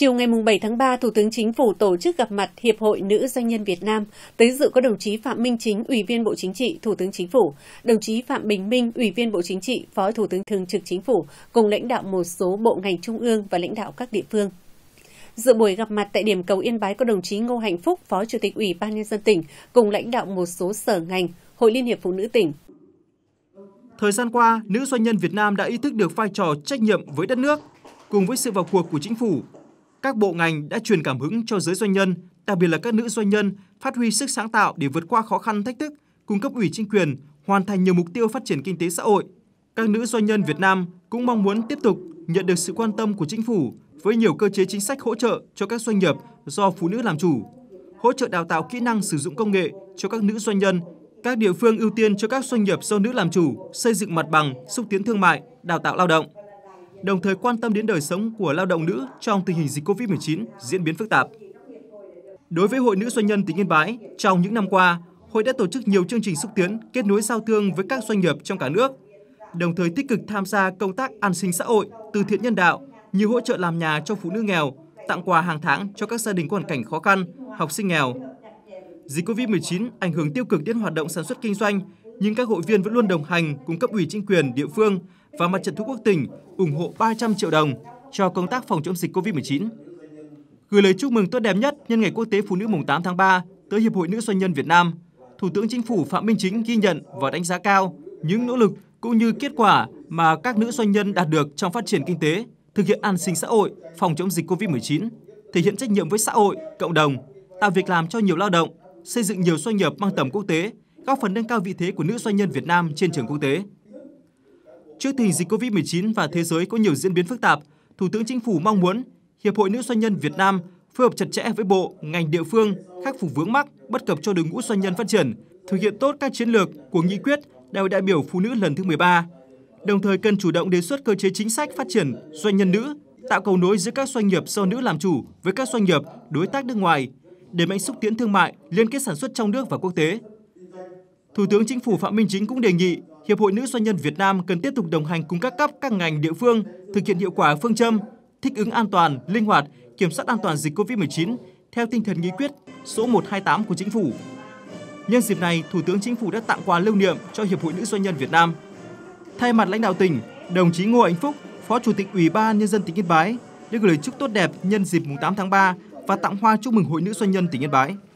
Chiều ngày 7 tháng 3, Thủ tướng Chính phủ tổ chức gặp mặt Hiệp hội Nữ Doanh nhân Việt Nam. Tới dự có đồng chí Phạm Minh Chính, Ủy viên Bộ Chính trị, Thủ tướng Chính phủ, đồng chí Phạm Bình Minh, Ủy viên Bộ Chính trị, Phó Thủ tướng Thường trực Chính phủ, cùng lãnh đạo một số bộ ngành trung ương và lãnh đạo các địa phương. Dự buổi gặp mặt tại điểm cầu Yên Bái có đồng chí Ngô Hạnh Phúc, Phó Chủ tịch Ủy ban Nhân dân tỉnh, cùng lãnh đạo một số sở ngành, Hội Liên hiệp Phụ nữ tỉnh. Thời gian qua, nữ doanh nhân Việt Nam đã ý thức được vai trò trách nhiệm với đất nước. Cùng với sự vào cuộc của chính phủ, các bộ ngành đã truyền cảm hứng cho giới doanh nhân, đặc biệt là các nữ doanh nhân phát huy sức sáng tạo để vượt qua khó khăn thách thức, cung cấp ủy chính quyền hoàn thành nhiều mục tiêu phát triển kinh tế xã hội. Các nữ doanh nhân Việt Nam cũng mong muốn tiếp tục nhận được sự quan tâm của chính phủ với nhiều cơ chế chính sách hỗ trợ cho các doanh nghiệp do phụ nữ làm chủ, hỗ trợ đào tạo kỹ năng sử dụng công nghệ cho các nữ doanh nhân, các địa phương ưu tiên cho các doanh nghiệp do nữ làm chủ, xây dựng mặt bằng, xúc tiến thương mại, đào tạo lao động đồng thời quan tâm đến đời sống của lao động nữ trong tình hình dịch COVID-19 diễn biến phức tạp. Đối với Hội Nữ Doanh nhân tỉnh Yên Bái, trong những năm qua, Hội đã tổ chức nhiều chương trình xúc tiến, kết nối giao thương với các doanh nghiệp trong cả nước, đồng thời tích cực tham gia công tác an sinh xã hội, từ thiện nhân đạo, như hỗ trợ làm nhà cho phụ nữ nghèo, tặng quà hàng tháng cho các gia đình có hoàn cảnh khó khăn, học sinh nghèo. Dịch COVID-19 ảnh hưởng tiêu cực đến hoạt động sản xuất kinh doanh, nhưng các hội viên vẫn luôn đồng hành cùng cấp ủy chính quyền địa phương và Mặt trận thủ quốc tỉnh ủng hộ 300 triệu đồng cho công tác phòng chống dịch COVID-19. Gửi lời chúc mừng tốt đẹp nhất nhân ngày Quốc tế Phụ nữ mùng 8 tháng 3 tới Hiệp hội Nữ doanh nhân Việt Nam, Thủ tướng Chính phủ Phạm Minh Chính ghi nhận và đánh giá cao những nỗ lực cũng như kết quả mà các nữ doanh nhân đạt được trong phát triển kinh tế, thực hiện an sinh xã hội, phòng chống dịch COVID-19, thể hiện trách nhiệm với xã hội, cộng đồng, tạo việc làm cho nhiều lao động, xây dựng nhiều doanh nghiệp mang tầm quốc tế, góp phần nâng cao vị thế của nữ doanh nhân Việt Nam trên trường quốc tế. Trước tình dịch COVID-19 và thế giới có nhiều diễn biến phức tạp, Thủ tướng Chính phủ mong muốn Hiệp hội Nữ Doanh nhân Việt Nam phối hợp chặt chẽ với bộ, ngành địa phương khắc phục vướng mắc, bất cập cho đội ngũ doanh nhân phát triển, thực hiện tốt các chiến lược của nghị quyết Đại hội đại biểu phụ nữ lần thứ 13. Đồng thời cần chủ động đề xuất cơ chế chính sách phát triển doanh nhân nữ, tạo cầu nối giữa các doanh nghiệp do nữ làm chủ với các doanh nghiệp đối tác nước ngoài, để mạnh xúc tiến thương mại, liên kết sản xuất trong nước và quốc tế. Thủ tướng Chính phủ Phạm Minh Chính cũng đề nghị Hiệp hội Nữ Doanh nhân Việt Nam cần tiếp tục đồng hành cùng các cấp, các ngành địa phương thực hiện hiệu quả phương châm thích ứng an toàn, linh hoạt, kiểm soát an toàn dịch COVID-19 theo tinh thần nghị quyết số 128 của Chính phủ. Nhân dịp này, Thủ tướng Chính phủ đã tặng quà lưu niệm cho Hiệp hội Nữ Doanh nhân Việt Nam. Thay mặt lãnh đạo tỉnh, đồng chí Ngô Anh Phúc, Phó Chủ tịch Ủy ban Nhân dân tỉnh Yên Bái đã gửi lời chúc tốt đẹp nhân dịp 8 tháng 3 và tặng hoa chúc mừng Hội Nữ Doanh nhân tỉnh Yên Bái.